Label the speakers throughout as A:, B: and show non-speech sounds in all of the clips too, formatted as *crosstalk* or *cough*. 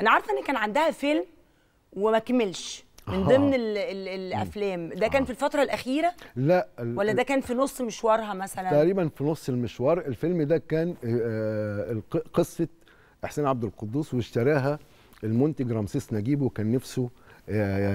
A: انا عارفه ان كان عندها فيلم وما كملش من آه. ضمن الـ الـ الافلام ده كان آه. في الفتره الاخيره
B: لا ولا ده كان
A: في نص مشوارها مثلا تقريبا
B: في نص المشوار الفيلم ده كان آه، قصه احسان عبد القدوس واشتراها المنتج رمسيس نجيب وكان نفسه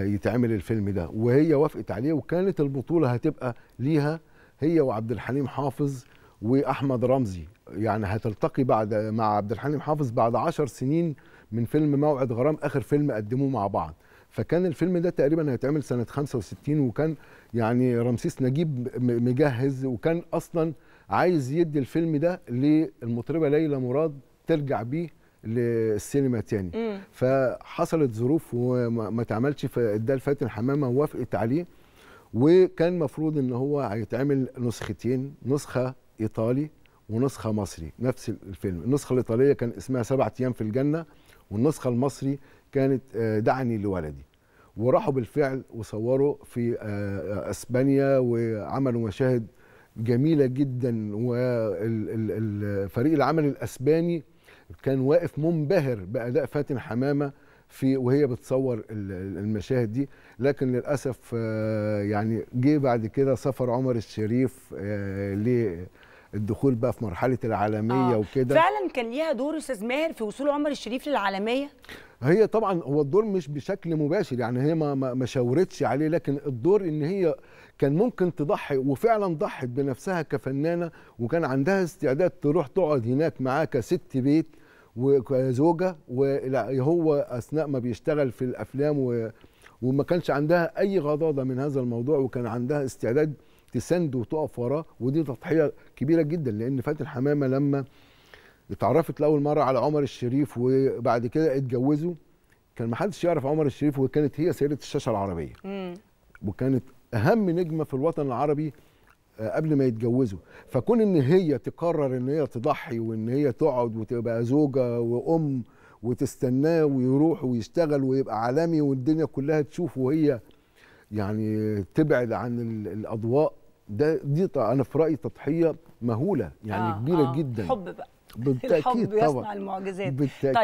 B: يتعمل الفيلم ده وهي وافقت عليه وكانت البطوله هتبقى ليها هي وعبد الحليم حافظ واحمد رمزي يعني هتلتقي بعد مع عبد الحليم حافظ بعد عشر سنين من فيلم موعد غرام اخر فيلم قدموه مع بعض فكان الفيلم ده تقريبا هيتعمل سنه 65 وكان يعني رمسيس نجيب مجهز وكان اصلا عايز يدي الفيلم ده للمطربه ليلى مراد ترجع بيه للسينما تاني مم. فحصلت ظروف وما اتعملش فده الفاتن حمامه وافقت عليه وكان مفروض ان هو هيتعمل نسختين نسخه ايطالي ونسخه مصري نفس الفيلم النسخه الايطاليه كان اسمها سبعة ايام في الجنه والنسخه المصري كانت آه، دعني لولدي وراحوا بالفعل وصوروا في آه، آه، اسبانيا وعملوا مشاهد جميله جدا والفريق العمل الاسباني كان واقف منبهر باداء فاتن حمامه في وهي بتصور المشاهد دي لكن للاسف يعني جه بعد كده سفر عمر الشريف ل الدخول بقى في مرحله العالميه آه. وكده فعلا
A: كان ليها دور استاذ ماهر في وصول عمر الشريف للعالميه
B: هي طبعا هو الدور مش بشكل مباشر يعني هي ما ما شاورتش عليه لكن الدور ان هي كان ممكن تضحي وفعلا ضحت بنفسها كفنانه وكان عندها استعداد تروح تقعد هناك معاه كست بيت وزوجه وهو اثناء ما بيشتغل في الافلام و وما كانش عندها اي غضاضه من هذا الموضوع وكان عندها استعداد تسند وتقف وراه ودي تضحيه كبيره جدا لان فاتن حمامه لما اتعرفت لاول مره على عمر الشريف وبعد كده اتجوزوا كان ما حدش يعرف عمر الشريف وكانت هي سيده الشاشه العربيه مم. وكانت اهم نجمه في الوطن العربي آه، قبل ما يتجوزوا فكون ان هي تقرر ان هي تضحي وان هي تقعد وتبقى زوجه وام وتستناه ويروح ويشتغل ويبقى عالمي والدنيا كلها تشوفه وهي يعني تبعد عن الاضواء ده دي انا في رايي تضحيه مهوله يعني آه كبيره آه جدا حب
A: بقى *laughs* بالتاكيد الحب طبعا يصنع المعجزات بالتأكيد. طيب